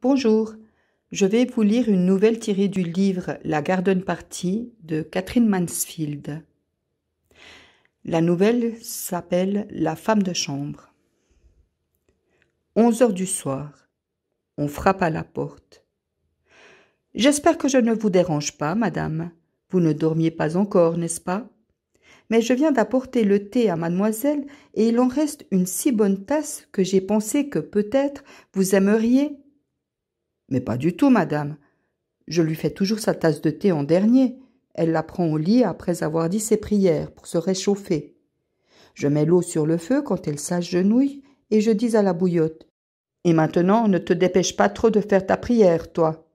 Bonjour, je vais vous lire une nouvelle tirée du livre La Garden Party de Catherine Mansfield. La nouvelle s'appelle La femme de chambre. Onze heures du soir. On frappe à la porte. J'espère que je ne vous dérange pas, madame. Vous ne dormiez pas encore, n'est-ce pas Mais je viens d'apporter le thé à mademoiselle et il en reste une si bonne tasse que j'ai pensé que peut-être vous aimeriez mais pas du tout, madame. Je lui fais toujours sa tasse de thé en dernier. Elle la prend au lit après avoir dit ses prières pour se réchauffer. Je mets l'eau sur le feu quand elle s'agenouille et je dis à la bouillotte Et maintenant, ne te dépêche pas trop de faire ta prière, toi.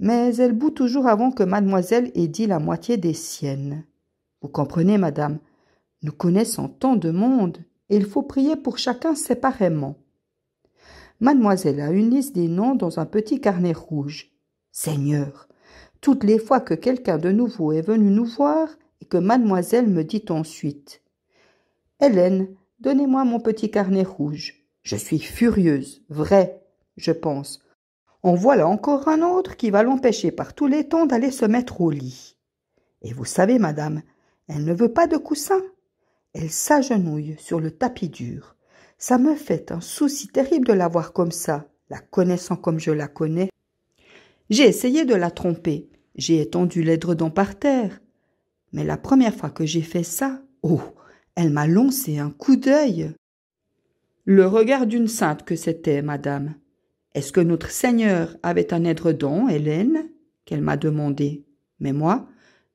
Mais elle bout toujours avant que mademoiselle ait dit la moitié des siennes. Vous comprenez, madame, nous connaissons tant de monde et il faut prier pour chacun séparément. Mademoiselle a une liste des noms dans un petit carnet rouge. Seigneur, toutes les fois que quelqu'un de nouveau est venu nous voir et que mademoiselle me dit ensuite Hélène, donnez-moi mon petit carnet rouge. Je suis furieuse, vrai, je pense. En voilà encore un autre qui va l'empêcher par tous les temps d'aller se mettre au lit. Et vous savez, madame, elle ne veut pas de coussin. Elle s'agenouille sur le tapis dur. Ça me fait un souci terrible de la voir comme ça, la connaissant comme je la connais. J'ai essayé de la tromper, j'ai étendu l'édredon par terre. Mais la première fois que j'ai fait ça, oh, elle m'a lancé un coup d'œil. Le regard d'une sainte que c'était, madame. Est-ce que notre Seigneur avait un aidredon, Hélène qu'elle m'a demandé. Mais moi,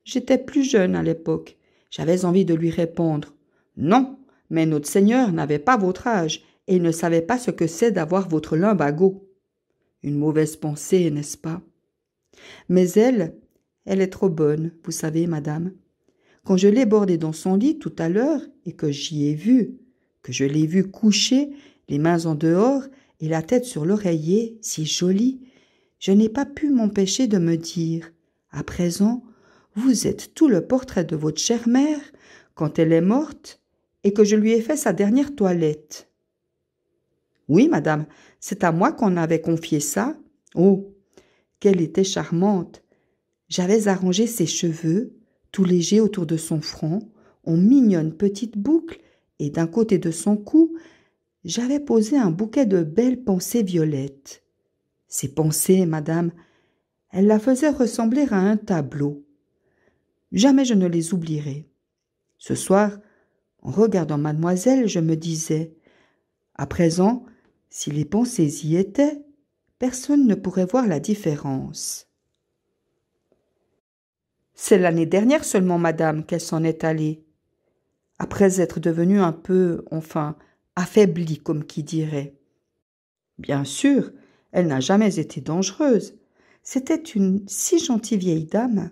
j'étais plus jeune à l'époque. J'avais envie de lui répondre. Non, mais notre Seigneur n'avait pas votre âge et ne savait pas ce que c'est d'avoir votre lumbago. Une mauvaise pensée, n'est-ce pas Mais elle, elle est trop bonne, vous savez, madame. Quand je l'ai bordée dans son lit tout à l'heure et que j'y ai vu, que je l'ai vue couchée, les mains en dehors et la tête sur l'oreiller, si jolie, je n'ai pas pu m'empêcher de me dire à présent, vous êtes tout le portrait de votre chère mère quand elle est morte, et que je lui ai fait sa dernière toilette. Oui, madame, c'est à moi qu'on avait confié ça. Oh. Qu'elle était charmante. J'avais arrangé ses cheveux, tout légers autour de son front, en mignonnes petites boucles, et d'un côté de son cou, j'avais posé un bouquet de belles pensées violettes. Ces pensées, madame, elles la faisaient ressembler à un tableau. Jamais je ne les oublierai. Ce soir, en regardant mademoiselle, je me disais À présent, si les pensées y étaient, personne ne pourrait voir la différence. C'est l'année dernière seulement, madame, qu'elle s'en est allée. Après être devenue un peu, enfin, affaiblie, comme qui dirait. Bien sûr, elle n'a jamais été dangereuse. C'était une si gentille vieille dame.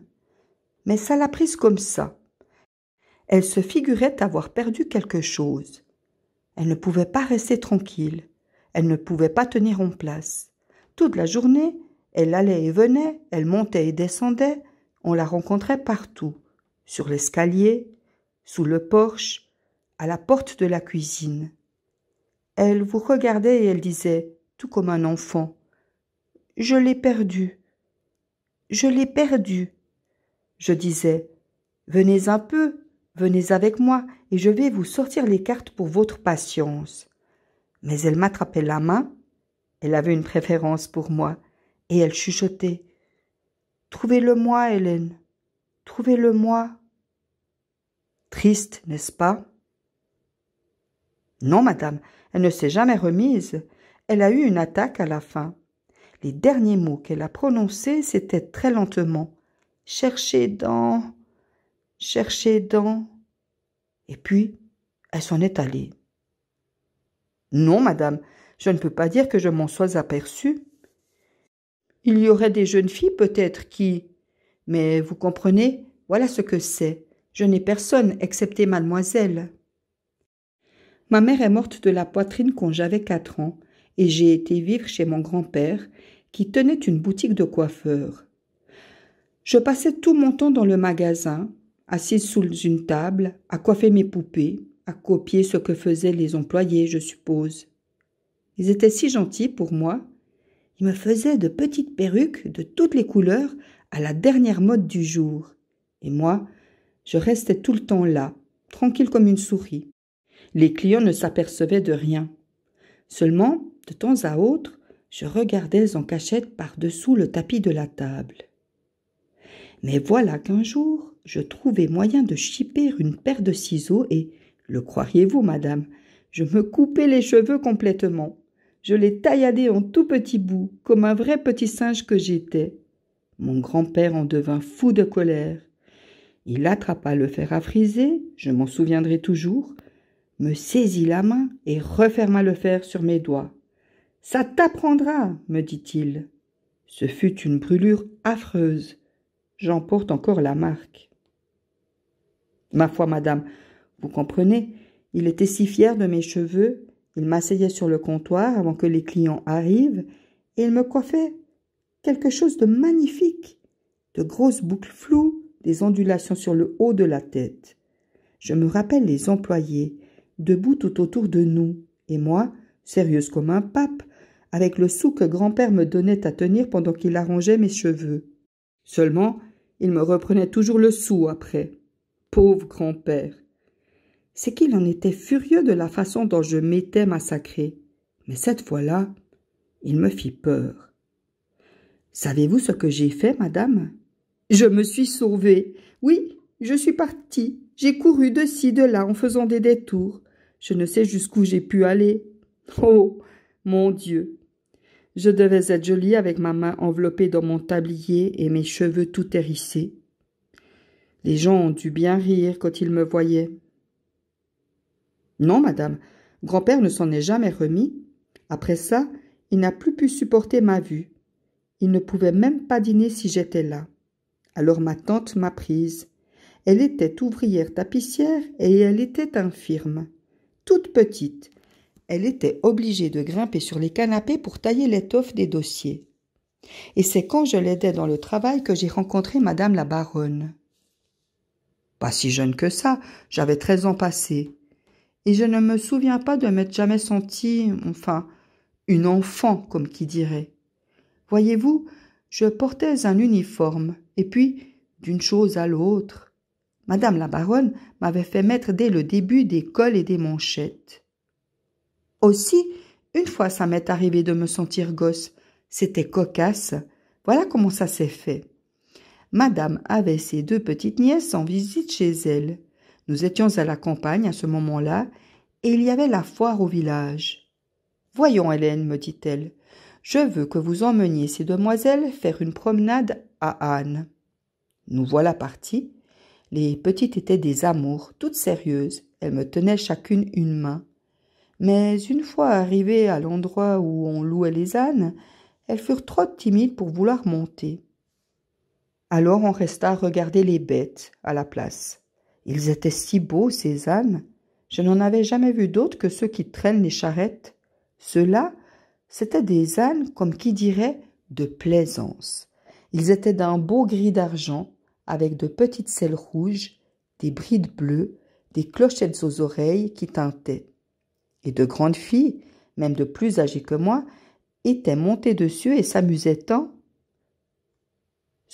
Mais ça l'a prise comme ça elle se figurait avoir perdu quelque chose. Elle ne pouvait pas rester tranquille, elle ne pouvait pas tenir en place. Toute la journée, elle allait et venait, elle montait et descendait, on la rencontrait partout, sur l'escalier, sous le porche, à la porte de la cuisine. Elle vous regardait et elle disait, tout comme un enfant, Je l'ai perdu. Je l'ai perdu. Je disais, Venez un peu, Venez avec moi, et je vais vous sortir les cartes pour votre patience. Mais elle m'attrapait la main, elle avait une préférence pour moi, et elle chuchotait. Trouvez-le moi, Hélène. Trouvez-le moi. Triste, n'est-ce pas? Non, madame, elle ne s'est jamais remise. Elle a eu une attaque à la fin. Les derniers mots qu'elle a prononcés, c'était très lentement. Cherchez dans chercher dans... Et puis, elle s'en est allée. Non, madame, je ne peux pas dire que je m'en sois aperçue. Il y aurait des jeunes filles peut-être qui... Mais vous comprenez, voilà ce que c'est. Je n'ai personne excepté mademoiselle. Ma mère est morte de la poitrine quand j'avais quatre ans, et j'ai été vivre chez mon grand-père, qui tenait une boutique de coiffeur. Je passais tout mon temps dans le magasin, assise sous une table, à coiffer mes poupées, à copier ce que faisaient les employés, je suppose. Ils étaient si gentils pour moi. Ils me faisaient de petites perruques de toutes les couleurs à la dernière mode du jour. Et moi, je restais tout le temps là, tranquille comme une souris. Les clients ne s'apercevaient de rien. Seulement, de temps à autre, je regardais en cachette par-dessous le tapis de la table. Mais voilà qu'un jour, je trouvai moyen de chipper une paire de ciseaux et, le croiriez-vous, madame, je me coupai les cheveux complètement. Je les tailladais en tout petits bouts, comme un vrai petit singe que j'étais. Mon grand-père en devint fou de colère. Il attrapa le fer à friser, je m'en souviendrai toujours, me saisit la main et referma le fer sur mes doigts. Ça t'apprendra, me dit-il. Ce fut une brûlure affreuse. J'en porte encore la marque. Ma foi, madame, vous comprenez, il était si fier de mes cheveux, il m'asseyait sur le comptoir avant que les clients arrivent, et il me coiffait quelque chose de magnifique, de grosses boucles floues, des ondulations sur le haut de la tête. Je me rappelle les employés, debout tout autour de nous, et moi, sérieuse comme un pape, avec le sou que grand-père me donnait à tenir pendant qu'il arrangeait mes cheveux. Seulement, il me reprenait toujours le sou après pauvre grand-père. C'est qu'il en était furieux de la façon dont je m'étais massacré. Mais cette fois-là, il me fit peur. Savez-vous ce que j'ai fait, madame Je me suis sauvée. Oui, je suis partie. J'ai couru de ci, de là, en faisant des détours. Je ne sais jusqu'où j'ai pu aller. Oh mon Dieu Je devais être jolie avec ma main enveloppée dans mon tablier et mes cheveux tout hérissés. Les gens ont dû bien rire quand ils me voyaient. Non, madame, grand-père ne s'en est jamais remis. Après ça, il n'a plus pu supporter ma vue. Il ne pouvait même pas dîner si j'étais là. Alors ma tante m'a prise. Elle était ouvrière tapissière et elle était infirme. Toute petite. Elle était obligée de grimper sur les canapés pour tailler l'étoffe des dossiers. Et c'est quand je l'aidais dans le travail que j'ai rencontré madame la baronne. Pas si jeune que ça, j'avais treize ans passé. Et je ne me souviens pas de m'être jamais sentie, enfin, une enfant, comme qui dirait. Voyez-vous, je portais un uniforme, et puis, d'une chose à l'autre. Madame la baronne m'avait fait mettre dès le début des cols et des manchettes. Aussi, une fois ça m'est arrivé de me sentir gosse. C'était cocasse. Voilà comment ça s'est fait. Madame avait ses deux petites nièces en visite chez elle. Nous étions à la campagne à ce moment-là, et il y avait la foire au village. Voyons, Hélène, me dit-elle, je veux que vous emmeniez ces demoiselles faire une promenade à Anne. Nous voilà partis. Les petites étaient des amours, toutes sérieuses. Elles me tenaient chacune une main. Mais une fois arrivées à l'endroit où on louait les ânes, elles furent trop timides pour vouloir monter. Alors on resta à regarder les bêtes à la place. Ils étaient si beaux, ces ânes. Je n'en avais jamais vu d'autres que ceux qui traînent les charrettes. Ceux-là, c'étaient des ânes, comme qui dirait, de plaisance. Ils étaient d'un beau gris d'argent, avec de petites selles rouges, des brides bleues, des clochettes aux oreilles qui tintaient. Et de grandes filles, même de plus âgées que moi, étaient montées dessus et s'amusaient tant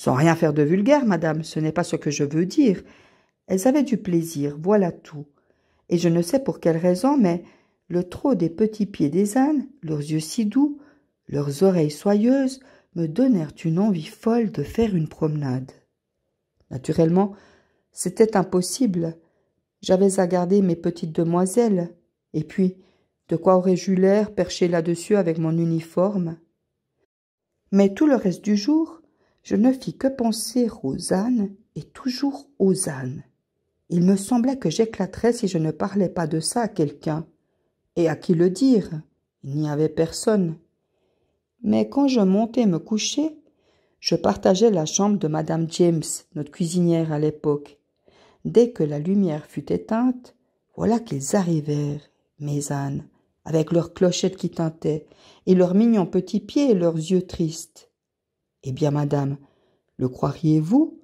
sans rien faire de vulgaire, madame, ce n'est pas ce que je veux dire. Elles avaient du plaisir, voilà tout. Et je ne sais pour quelle raison, mais le trot des petits pieds des ânes, leurs yeux si doux, leurs oreilles soyeuses, me donnèrent une envie folle de faire une promenade. Naturellement, c'était impossible. J'avais à garder mes petites demoiselles. Et puis, de quoi aurais-je eu l'air perché là-dessus avec mon uniforme Mais tout le reste du jour, je ne fis que penser aux ânes et toujours aux ânes. Il me semblait que j'éclaterais si je ne parlais pas de ça à quelqu'un. Et à qui le dire Il n'y avait personne. Mais quand je montai me coucher, je partageais la chambre de Madame James, notre cuisinière à l'époque. Dès que la lumière fut éteinte, voilà qu'ils arrivèrent, mes ânes, avec leurs clochettes qui tintaient, et leurs mignons petits pieds et leurs yeux tristes. Eh bien, madame, le croiriez-vous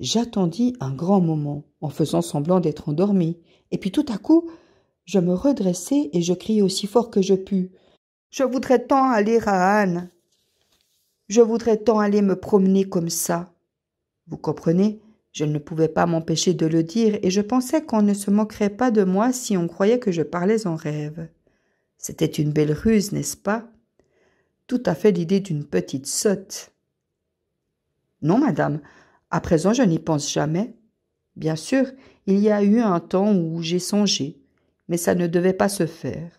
J'attendis un grand moment, en faisant semblant d'être endormie, et puis tout à coup, je me redressai et je criai aussi fort que je pus. Je voudrais tant aller à Anne. Je voudrais tant aller me promener comme ça. Vous comprenez Je ne pouvais pas m'empêcher de le dire et je pensais qu'on ne se moquerait pas de moi si on croyait que je parlais en rêve. C'était une belle ruse, n'est-ce pas Tout à fait l'idée d'une petite sotte. Non, madame, à présent je n'y pense jamais. Bien sûr, il y a eu un temps où j'ai songé, mais ça ne devait pas se faire.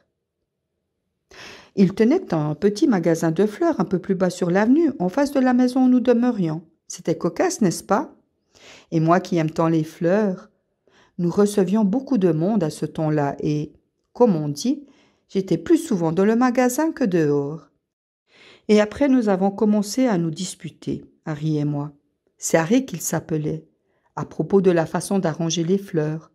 Il tenait un petit magasin de fleurs un peu plus bas sur l'avenue, en face de la maison où nous demeurions. C'était cocasse, n'est-ce pas Et moi qui aime tant les fleurs. Nous recevions beaucoup de monde à ce temps-là et, comme on dit, j'étais plus souvent dans le magasin que dehors. Et après nous avons commencé à nous disputer. Harry et moi. C'est Harry qu'il s'appelait, à propos de la façon d'arranger les fleurs.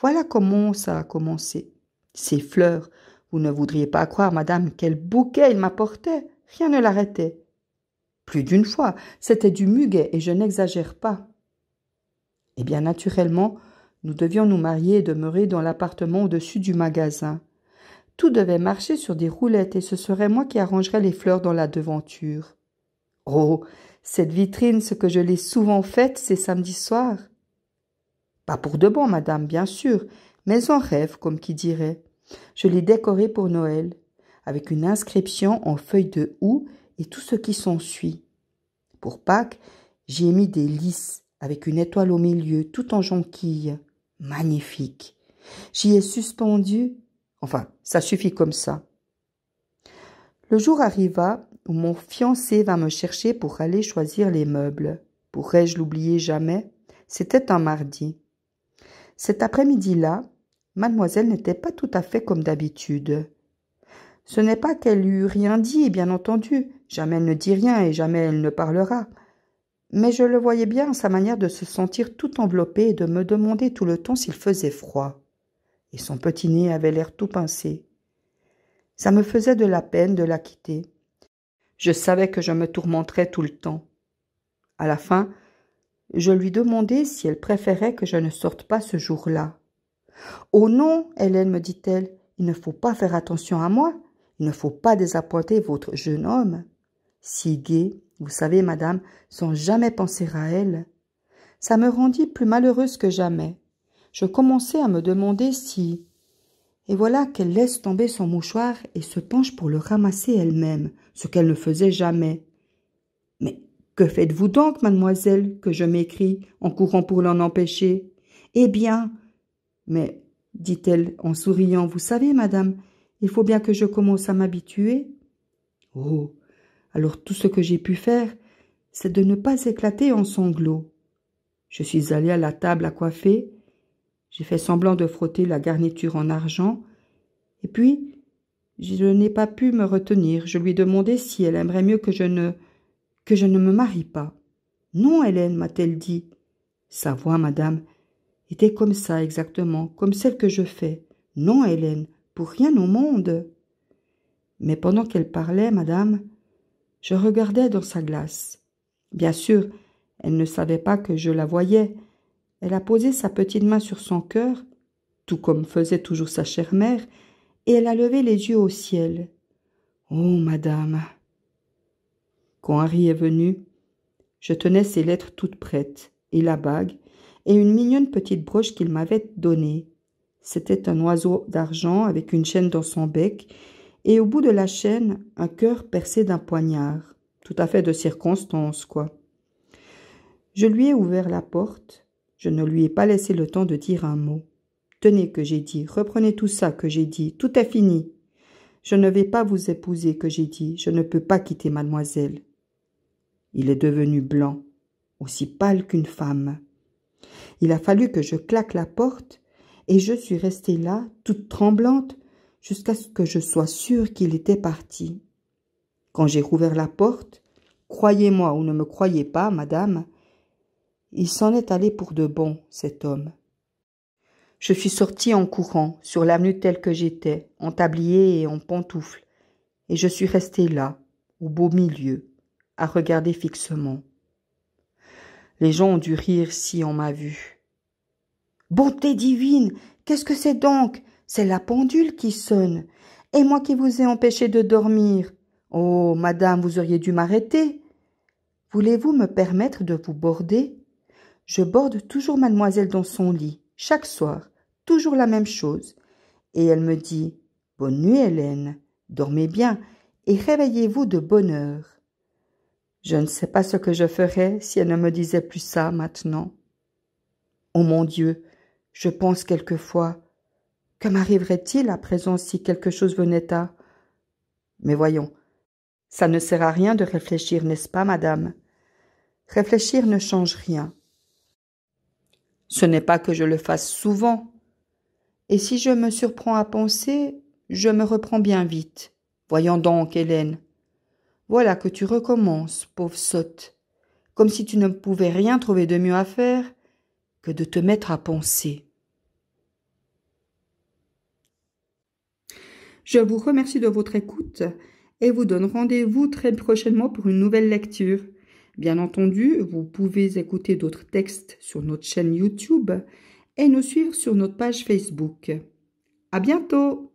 Voilà comment ça a commencé. Ces fleurs, vous ne voudriez pas croire, madame, quel bouquet il m'apportait. Rien ne l'arrêtait. Plus d'une fois, c'était du muguet, et je n'exagère pas. Eh bien, naturellement, nous devions nous marier et demeurer dans l'appartement au-dessus du magasin. Tout devait marcher sur des roulettes, et ce serait moi qui arrangerais les fleurs dans la devanture. Oh, cette vitrine, ce que je l'ai souvent faite ces samedis soirs. Pas pour de bon, madame, bien sûr, mais en rêve, comme qui dirait. Je l'ai décorée pour Noël, avec une inscription en feuilles de houx et tout ce qui s'ensuit. Pour Pâques, j'y ai mis des lys avec une étoile au milieu, tout en jonquille. Magnifique. J'y ai suspendu. Enfin, ça suffit comme ça. Le jour arriva mon fiancé va me chercher pour aller choisir les meubles. Pourrais-je l'oublier jamais C'était un mardi. Cet après-midi-là, mademoiselle n'était pas tout à fait comme d'habitude. Ce n'est pas qu'elle eût rien dit, bien entendu. Jamais elle ne dit rien et jamais elle ne parlera. Mais je le voyais bien sa manière de se sentir tout enveloppée et de me demander tout le temps s'il faisait froid. Et son petit nez avait l'air tout pincé. Ça me faisait de la peine de la quitter. Je savais que je me tourmenterais tout le temps. À la fin, je lui demandai si elle préférait que je ne sorte pas ce jour-là. Oh non, Hélène, me dit-elle, il ne faut pas faire attention à moi. Il ne faut pas désappointer votre jeune homme. Si gai, vous savez, madame, sans jamais penser à elle. Ça me rendit plus malheureuse que jamais. Je commençais à me demander si, et voilà qu'elle laisse tomber son mouchoir et se penche pour le ramasser elle-même, ce qu'elle ne faisait jamais. Mais que faites-vous donc, mademoiselle que je m'écris en courant pour l'en empêcher. Eh bien. Mais, dit-elle en souriant, vous savez, madame, il faut bien que je commence à m'habituer. Oh alors tout ce que j'ai pu faire, c'est de ne pas éclater en sanglots. Je suis allée à la table à coiffer, j'ai fait semblant de frotter la garniture en argent, et puis je n'ai pas pu me retenir. Je lui demandé si elle aimerait mieux que je ne que je ne me marie pas. Non, Hélène, m'a-t-elle dit. Sa voix, madame, était comme ça exactement, comme celle que je fais. Non, Hélène, pour rien au monde. Mais pendant qu'elle parlait, madame, je regardais dans sa glace. Bien sûr, elle ne savait pas que je la voyais, elle a posé sa petite main sur son cœur, tout comme faisait toujours sa chère mère, et elle a levé les yeux au ciel. Oh, madame Quand Harry est venu, je tenais ses lettres toutes prêtes, et la bague, et une mignonne petite broche qu'il m'avait donnée. C'était un oiseau d'argent avec une chaîne dans son bec, et au bout de la chaîne, un cœur percé d'un poignard. Tout à fait de circonstance, quoi. Je lui ai ouvert la porte, je ne lui ai pas laissé le temps de dire un mot. Tenez que j'ai dit, reprenez tout ça que j'ai dit, tout est fini. Je ne vais pas vous épouser que j'ai dit, je ne peux pas quitter mademoiselle. Il est devenu blanc, aussi pâle qu'une femme. Il a fallu que je claque la porte, et je suis restée là, toute tremblante, jusqu'à ce que je sois sûre qu'il était parti. Quand j'ai rouvert la porte, croyez-moi ou ne me croyez pas, madame, il s'en est allé pour de bon, cet homme. Je suis sorti en courant, sur l'avenue telle que j'étais, en tablier et en pantoufles, et je suis resté là, au beau milieu, à regarder fixement. Les gens ont dû rire si on m'a vu. Bonté divine, qu'est-ce que c'est donc C'est la pendule qui sonne, et moi qui vous ai empêché de dormir. Oh, madame, vous auriez dû m'arrêter. Voulez-vous me permettre de vous border je borde toujours mademoiselle dans son lit, chaque soir, toujours la même chose. Et elle me dit Bonne nuit, Hélène, dormez bien et réveillez-vous de bonne heure. Je ne sais pas ce que je ferais si elle ne me disait plus ça maintenant. Oh mon Dieu, je pense quelquefois que m'arriverait-il à présent si quelque chose venait à. Mais voyons, ça ne sert à rien de réfléchir, n'est-ce pas, madame Réfléchir ne change rien. Ce n'est pas que je le fasse souvent. Et si je me surprends à penser, je me reprends bien vite. Voyons donc, Hélène. Voilà que tu recommences, pauvre sotte, comme si tu ne pouvais rien trouver de mieux à faire que de te mettre à penser. Je vous remercie de votre écoute et vous donne rendez-vous très prochainement pour une nouvelle lecture. Bien entendu, vous pouvez écouter d'autres textes sur notre chaîne YouTube et nous suivre sur notre page Facebook. À bientôt!